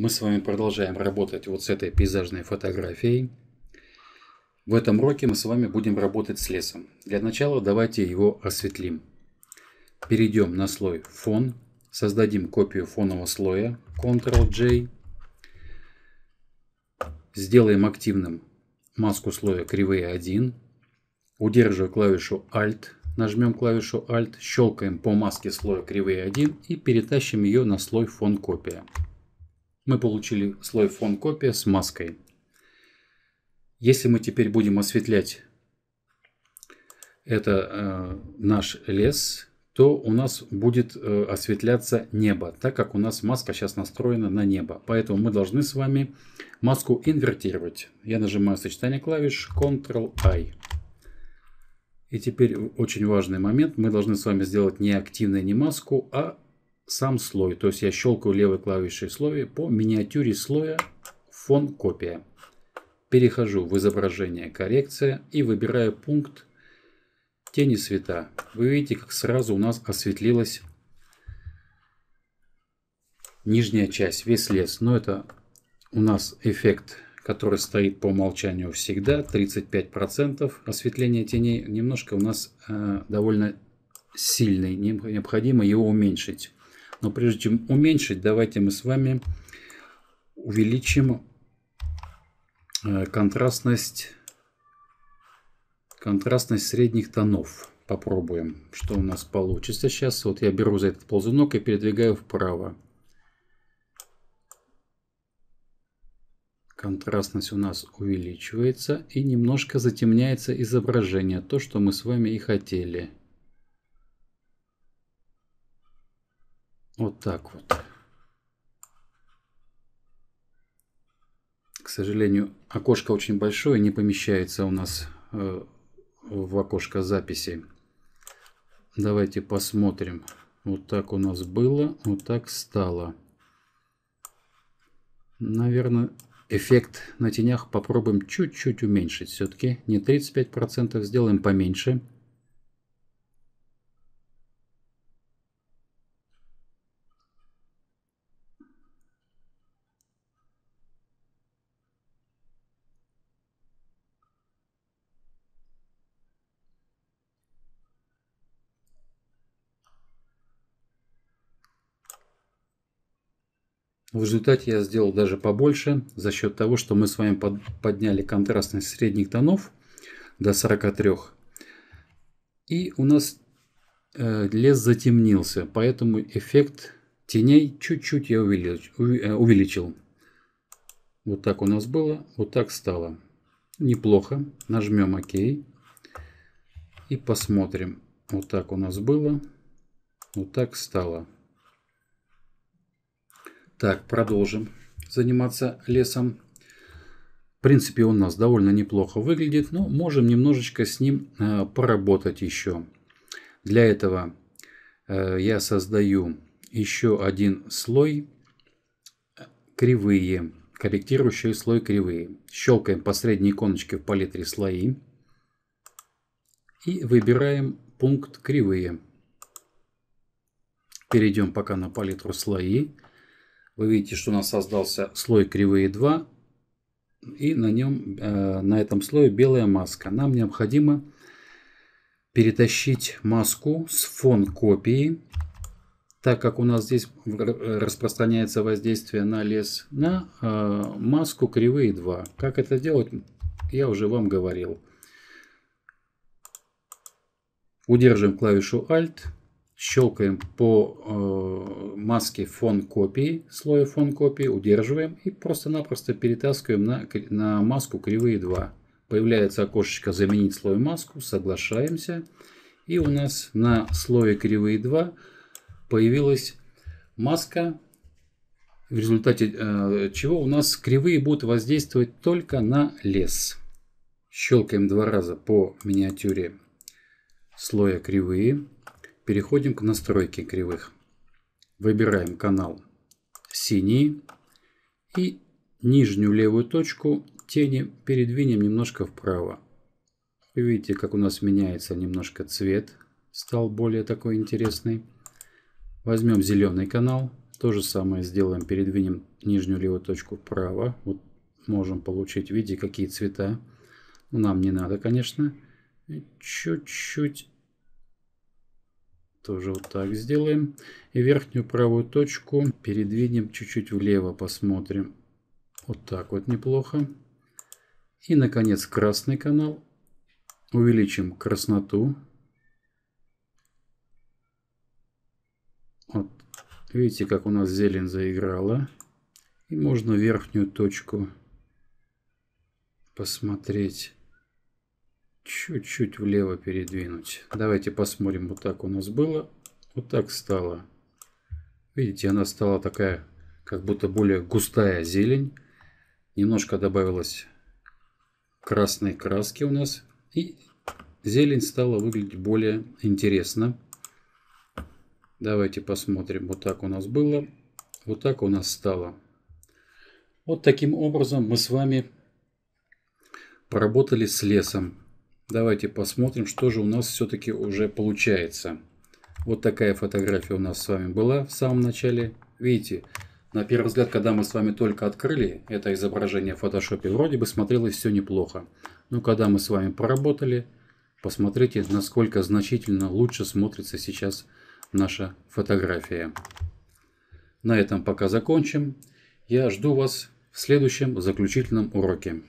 Мы с вами продолжаем работать вот с этой пейзажной фотографией. В этом уроке мы с вами будем работать с лесом. Для начала давайте его осветлим. Перейдем на слой фон. Создадим копию фонового слоя. Ctrl-J. Сделаем активным маску слоя кривые 1. Удерживая клавишу Alt, нажмем клавишу Alt, щелкаем по маске слоя кривые 1 и перетащим ее на слой фон копия мы получили слой фон копия с маской. Если мы теперь будем осветлять это э, наш лес, то у нас будет э, осветляться небо, так как у нас маска сейчас настроена на небо. Поэтому мы должны с вами маску инвертировать. Я нажимаю сочетание клавиш Ctrl-I. И теперь очень важный момент. Мы должны с вами сделать не активной не маску, а сам слой. То есть я щелкаю левой клавишей слоя по миниатюре слоя фон копия. Перехожу в изображение коррекция и выбираю пункт тени света. Вы видите, как сразу у нас осветлилась нижняя часть, весь лес. Но это у нас эффект, который стоит по умолчанию всегда. 35% осветления теней. Немножко у нас э, довольно сильный. Необходимо его уменьшить. Но прежде чем уменьшить, давайте мы с вами увеличим э, контрастность, контрастность средних тонов. Попробуем, что у нас получится. Сейчас вот я беру за этот ползунок и передвигаю вправо. Контрастность у нас увеличивается и немножко затемняется изображение, то, что мы с вами и хотели. Вот так вот. К сожалению, окошко очень большое, не помещается у нас э, в окошко записи. Давайте посмотрим. Вот так у нас было, вот так стало. Наверное, эффект на тенях попробуем чуть-чуть уменьшить все-таки. Не 35%, сделаем поменьше. В результате я сделал даже побольше за счет того, что мы с вами подняли контрастность средних тонов до 43. И у нас э, лес затемнился, поэтому эффект теней чуть-чуть я э, увеличил. Вот так у нас было, вот так стало. Неплохо. Нажмем ОК. И посмотрим. Вот так у нас было, вот так стало. Так, продолжим заниматься лесом. В принципе, он у нас довольно неплохо выглядит, но можем немножечко с ним э, поработать еще. Для этого э, я создаю еще один слой э, кривые, корректирующий слой кривые. Щелкаем по средней иконочке в палитре слои и выбираем пункт кривые. Перейдем пока на палитру слои. Вы видите, что у нас создался слой кривые 2. И на, нем, э, на этом слое белая маска. Нам необходимо перетащить маску с фон копии, так как у нас здесь э, распространяется воздействие на лес, на э, маску кривые 2. Как это делать, я уже вам говорил. Удерживаем клавишу Alt, щелкаем по э, маске фон копии, слоя фон копии, удерживаем и просто-напросто перетаскиваем на, на маску кривые 2. Появляется окошечко «Заменить слой маску», соглашаемся. И у нас на слое кривые 2 появилась маска, в результате э, чего у нас кривые будут воздействовать только на лес. Щелкаем два раза по миниатюре слоя кривые. Переходим к настройке кривых. Выбираем канал синий и нижнюю левую точку тени передвинем немножко вправо. Вы видите, как у нас меняется немножко цвет, стал более такой интересный. Возьмем зеленый канал, то же самое сделаем, передвинем нижнюю левую точку вправо. Вот можем получить, видите, какие цвета. Нам не надо, конечно. Чуть-чуть тоже вот так сделаем. И верхнюю правую точку передвинем чуть-чуть влево, посмотрим. Вот так вот неплохо. И, наконец, красный канал. Увеличим красноту. Вот. Видите, как у нас зелень заиграла. И можно верхнюю точку посмотреть чуть-чуть влево передвинуть. Давайте посмотрим, вот так у нас было. Вот так стало. Видите, она стала такая, как будто более густая зелень. Немножко добавилось красной краски у нас. И зелень стала выглядеть более интересно. Давайте посмотрим. Вот так у нас было. Вот так у нас стало. Вот таким образом мы с вами поработали с лесом. Давайте посмотрим, что же у нас все-таки уже получается. Вот такая фотография у нас с вами была в самом начале. Видите, на первый взгляд, когда мы с вами только открыли это изображение в фотошопе, вроде бы смотрелось все неплохо. Но когда мы с вами поработали, посмотрите, насколько значительно лучше смотрится сейчас наша фотография. На этом пока закончим. Я жду вас в следующем заключительном уроке.